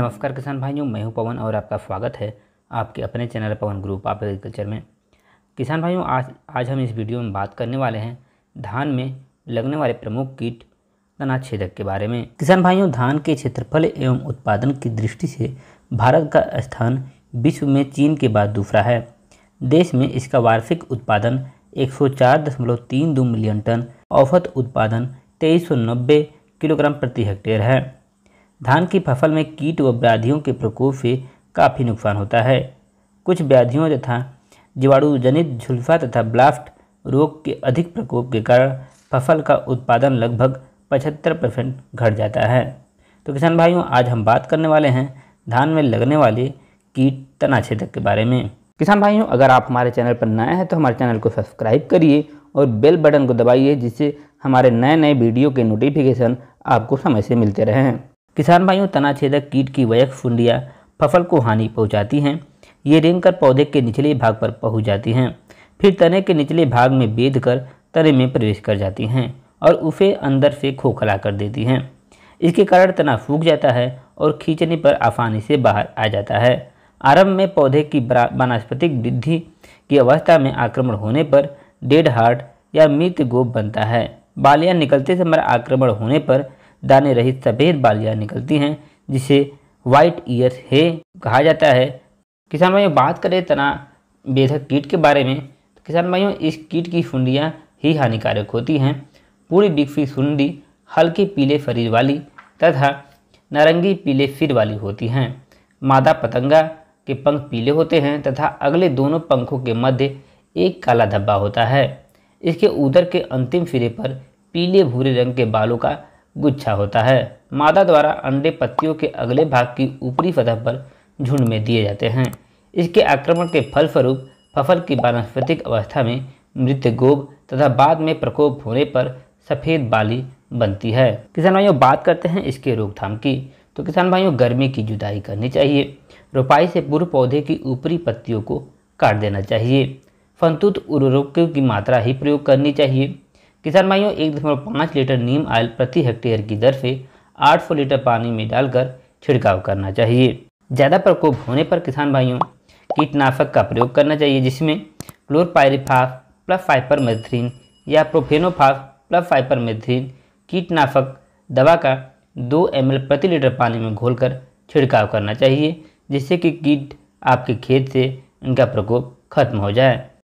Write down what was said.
नमस्कार किसान भाइयों मैं हूं पवन और आपका स्वागत है आपके अपने चैनल पवन ग्रुप आप एग्रीकल्चर में किसान भाइयों आज आज हम इस वीडियो में बात करने वाले हैं धान में लगने वाले प्रमुख कीट तनाछेदक के बारे में किसान भाइयों धान के क्षेत्रफल एवं उत्पादन की दृष्टि से भारत का स्थान विश्व में चीन के बाद दूसरा है देश में इसका वार्षिक उत्पादन एक मिलियन टन औसत उत्पादन तेईस किलोग्राम प्रति हेक्टेयर है धान की फसल में कीट व व्याधियों के प्रकोप से काफ़ी नुकसान होता है कुछ व्याधियों तथा जीवाणु जनित झुलफा तथा ब्लास्ट रोग के अधिक प्रकोप के कारण फसल का उत्पादन लगभग पचहत्तर परसेंट घट जाता है तो किसान भाइयों आज हम बात करने वाले हैं धान में लगने वाले कीट तनाछेदक के बारे में किसान भाइयों अगर आप हमारे चैनल पर नए हैं तो हमारे चैनल को सब्सक्राइब करिए और बेल बटन को दबाइए जिससे हमारे नए नए वीडियो के नोटिफिकेशन आपको समय से मिलते रहें किसान भाइयों तनाछेदक कीट की वयस्क फुंडियाँ फसल को हानि पहुँचाती हैं ये रेंगकर पौधे के निचले भाग पर पहुँच जाती हैं फिर तने के निचले भाग में बेध कर तने में प्रवेश कर जाती हैं और उसे अंदर से खोखला कर देती हैं इसके कारण तना फूक जाता है और खींचने पर आसानी से बाहर आ जाता है आरंभ में पौधे की वानस्पतिक वृद्धि की अवस्था में आक्रमण होने पर डेड हार्ट या मृत गोप बनता है बालियाँ निकलते समय आक्रमण होने पर दाने रहित सफ़ेद बालियाँ निकलती हैं जिसे वाइट ईयर हे कहा जाता है किसान भाइयों बात करें तना बेधक कीट के बारे में तो किसान भाइयों इस कीट की सुंडियाँ ही हानिकारक होती हैं पूरी बिकफी सुंडी हल्की पीले फरीर वाली तथा नारंगी पीले फिर वाली होती हैं मादा पतंगा के पंख पीले होते हैं तथा अगले दोनों पंखों के मध्य एक काला धब्बा होता है इसके उदर के अंतिम सिरे पर पीले भूरे रंग के बालों का गुच्छा होता है मादा द्वारा अंडे पत्तियों के अगले भाग की ऊपरी सतह पर झुंड में दिए जाते हैं इसके आक्रमण के फलस्वरूप फसल की वानस्पतिक अवस्था में मृत गोब तथा बाद में प्रकोप होने पर सफ़ेद बाली बनती है किसान भाइयों बात करते हैं इसके रोकथाम की तो किसान भाइयों गर्मी की जुदाई करनी चाहिए रोपाई से पूर्व पौधे की ऊपरी पत्तियों को काट देना चाहिए फंतुत उर्वरकों की मात्रा ही प्रयोग करनी चाहिए किसान भाइयों एक दशमलव पाँच लीटर नीम आयल प्रति हेक्टेयर की दर से आठ सौ लीटर पानी में डालकर छिड़काव करना चाहिए ज़्यादा प्रकोप होने पर किसान भाइयों कीटनाशक का प्रयोग करना चाहिए जिसमें क्लोरपाइरिफाफ प्लस फाइपरमेथ्रिन या प्रोफेनोफाफ प्लस फाइपरमेथ्रिन कीटनाशक दवा का दो एम प्रति लीटर पानी में घोलकर छिड़काव करना चाहिए जिससे कि कीट आपके खेत से इनका प्रकोप खत्म हो जाए